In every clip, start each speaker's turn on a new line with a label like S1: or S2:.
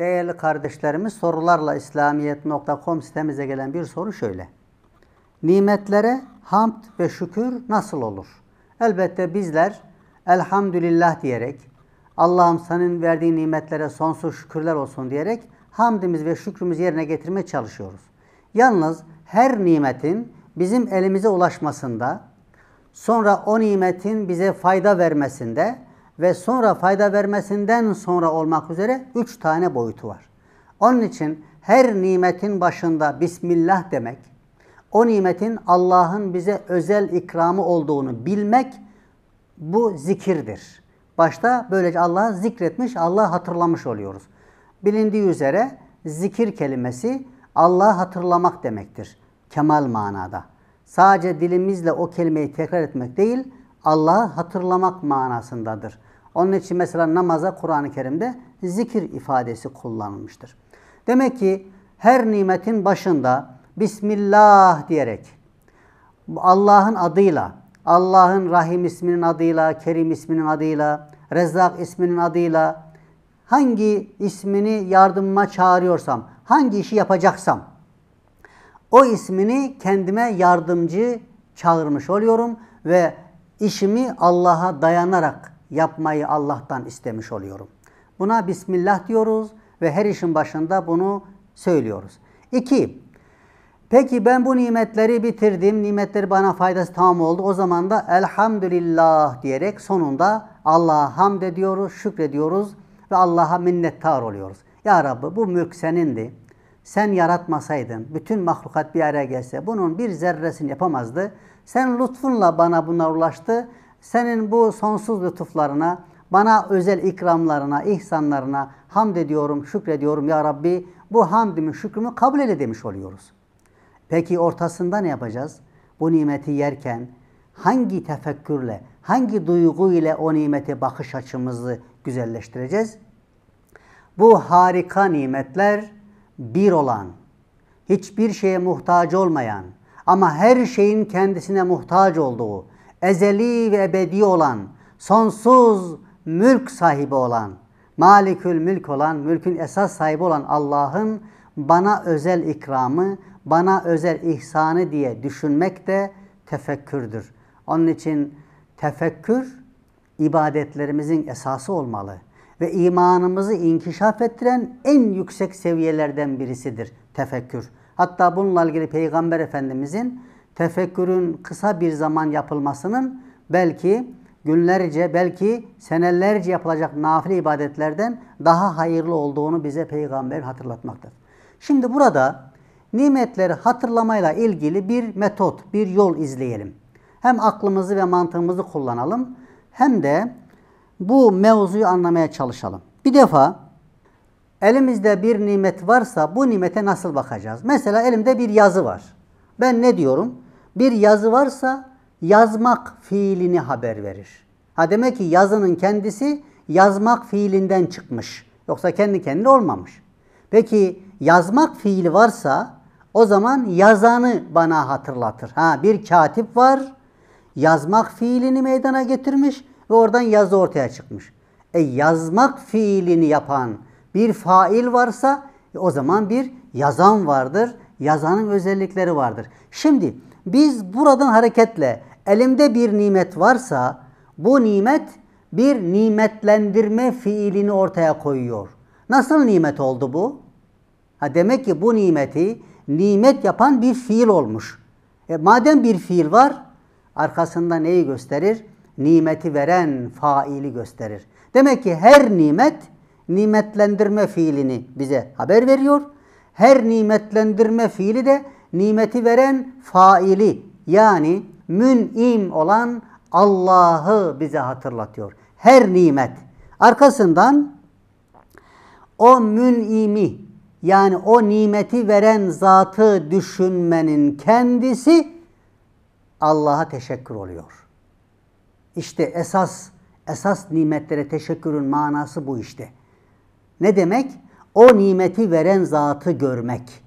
S1: Değerli kardeşlerimiz sorularla İslamiyet.com sitemize gelen bir soru şöyle. Nimetlere hamd ve şükür nasıl olur? Elbette bizler elhamdülillah diyerek Allah'ım senin verdiğin nimetlere sonsuz şükürler olsun diyerek hamdimiz ve şükrümüzü yerine getirmeye çalışıyoruz. Yalnız her nimetin bizim elimize ulaşmasında sonra o nimetin bize fayda vermesinde ve sonra fayda vermesinden sonra olmak üzere üç tane boyutu var. Onun için her nimetin başında Bismillah demek, o nimetin Allah'ın bize özel ikramı olduğunu bilmek bu zikirdir. Başta böylece Allah'ı zikretmiş, Allah'ı hatırlamış oluyoruz. Bilindiği üzere zikir kelimesi Allah'ı hatırlamak demektir. Kemal manada. Sadece dilimizle o kelimeyi tekrar etmek değil, Allah'ı hatırlamak manasındadır. Onun için mesela namaza Kur'an-ı Kerim'de zikir ifadesi kullanılmıştır. Demek ki her nimetin başında Bismillah diyerek Allah'ın adıyla, Allah'ın Rahim isminin adıyla, Kerim isminin adıyla, Rezzak isminin adıyla hangi ismini yardımıma çağırıyorsam, hangi işi yapacaksam o ismini kendime yardımcı çağırmış oluyorum ve işimi Allah'a dayanarak yapmayı Allah'tan istemiş oluyorum. Buna Bismillah diyoruz ve her işin başında bunu söylüyoruz. İki, peki ben bu nimetleri bitirdim, nimetleri bana faydası tamam oldu. O zaman da elhamdülillah diyerek sonunda Allah'a hamd ediyoruz, şükrediyoruz ve Allah'a minnettar oluyoruz. Ya Rabbi bu mülk senindi. Sen yaratmasaydın, bütün mahlukat bir araya gelse bunun bir zerresini yapamazdı. Sen lütfunla bana bunlar ulaştı. Senin bu sonsuz lütuflarına, bana özel ikramlarına, ihsanlarına hamd ediyorum, şükrediyorum ya Rabbi. Bu hamdimi, şükrümü kabul eyle demiş oluyoruz. Peki ortasında ne yapacağız? Bu nimeti yerken hangi tefekkürle, hangi duygu ile o nimete bakış açımızı güzelleştireceğiz? Bu harika nimetler bir olan, hiçbir şeye muhtaç olmayan ama her şeyin kendisine muhtaç olduğu, ezeli ve ebedi olan, sonsuz mülk sahibi olan, malikül mülk olan, mülkün esas sahibi olan Allah'ın bana özel ikramı, bana özel ihsanı diye düşünmek de tefekkürdür. Onun için tefekkür ibadetlerimizin esası olmalı ve imanımızı inkişaf ettiren en yüksek seviyelerden birisidir tefekkür. Hatta bununla ilgili Peygamber Efendimizin tefekkürün kısa bir zaman yapılmasının belki günlerce belki senelerce yapılacak nafile ibadetlerden daha hayırlı olduğunu bize peygamber hatırlatmaktadır. Şimdi burada nimetleri hatırlamayla ilgili bir metot, bir yol izleyelim. Hem aklımızı ve mantığımızı kullanalım hem de bu mevzuyu anlamaya çalışalım. Bir defa elimizde bir nimet varsa bu nimete nasıl bakacağız? Mesela elimde bir yazı var. Ben ne diyorum? Bir yazı varsa yazmak fiilini haber verir. Ha demek ki yazının kendisi yazmak fiilinden çıkmış. Yoksa kendi kendine olmamış. Peki yazmak fiili varsa o zaman yazanı bana hatırlatır. Ha bir katip var. Yazmak fiilini meydana getirmiş ve oradan yazı ortaya çıkmış. E yazmak fiilini yapan bir fail varsa e, o zaman bir yazan vardır. Yazanın özellikleri vardır. Şimdi biz buradan hareketle elimde bir nimet varsa bu nimet bir nimetlendirme fiilini ortaya koyuyor. Nasıl nimet oldu bu? Ha demek ki bu nimeti nimet yapan bir fiil olmuş. E madem bir fiil var, arkasında neyi gösterir? Nimeti veren faili gösterir. Demek ki her nimet nimetlendirme fiilini bize haber veriyor. Her nimetlendirme fiili de nimeti veren faili yani mün'im olan Allah'ı bize hatırlatıyor. Her nimet. Arkasından o mün'imi yani o nimeti veren zatı düşünmenin kendisi Allah'a teşekkür oluyor. İşte esas esas nimetlere teşekkürün manası bu işte. Ne demek? O nimeti veren zatı görmek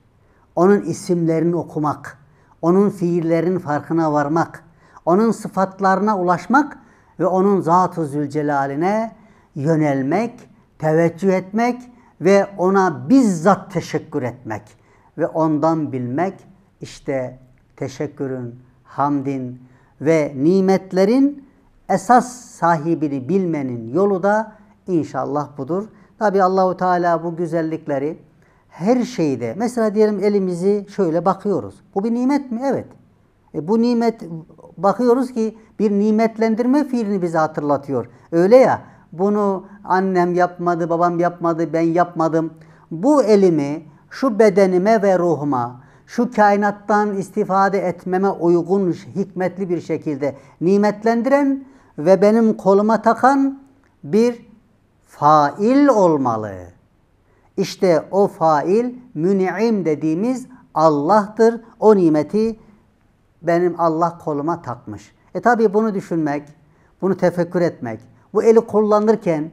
S1: onun isimlerini okumak, onun fiillerinin farkına varmak, onun sıfatlarına ulaşmak ve onun Zat-ı Zülcelal'ine yönelmek, teveccüh etmek ve ona bizzat teşekkür etmek ve ondan bilmek işte teşekkürün, hamdin ve nimetlerin esas sahibini bilmenin yolu da inşallah budur. Tabi Allahu Teala bu güzellikleri her şeyde. Mesela diyelim elimizi şöyle bakıyoruz. Bu bir nimet mi? Evet. E bu nimet bakıyoruz ki bir nimetlendirme fiilini bize hatırlatıyor. Öyle ya bunu annem yapmadı, babam yapmadı, ben yapmadım. Bu elimi şu bedenime ve ruhuma, şu kainattan istifade etmeme uygun, hikmetli bir şekilde nimetlendiren ve benim koluma takan bir fail olmalı. İşte o fail müni'im dediğimiz Allah'tır. O nimeti benim Allah koluma takmış. E tabi bunu düşünmek, bunu tefekkür etmek, bu eli kullanırken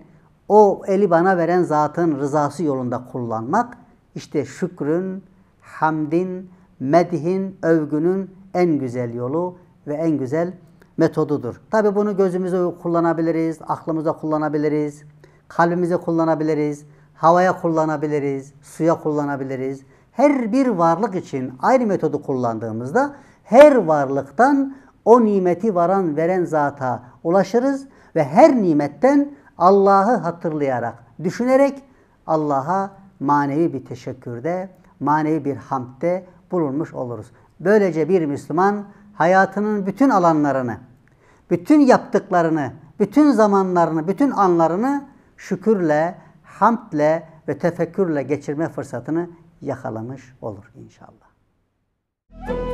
S1: o eli bana veren zatın rızası yolunda kullanmak işte şükrün, hamdin, medhin, övgünün en güzel yolu ve en güzel metodudur. Tabi bunu gözümüze kullanabiliriz, aklımıza kullanabiliriz, kalbimize kullanabiliriz havaya kullanabiliriz, suya kullanabiliriz. Her bir varlık için aynı metodu kullandığımızda her varlıktan o nimeti varan veren zata ulaşırız ve her nimetten Allah'ı hatırlayarak, düşünerek Allah'a manevi bir teşekkürde, manevi bir hamde bulunmuş oluruz. Böylece bir Müslüman hayatının bütün alanlarını, bütün yaptıklarını, bütün zamanlarını, bütün anlarını şükürle, hamdle ve tefekkürle geçirme fırsatını yakalamış olur inşallah. Müzik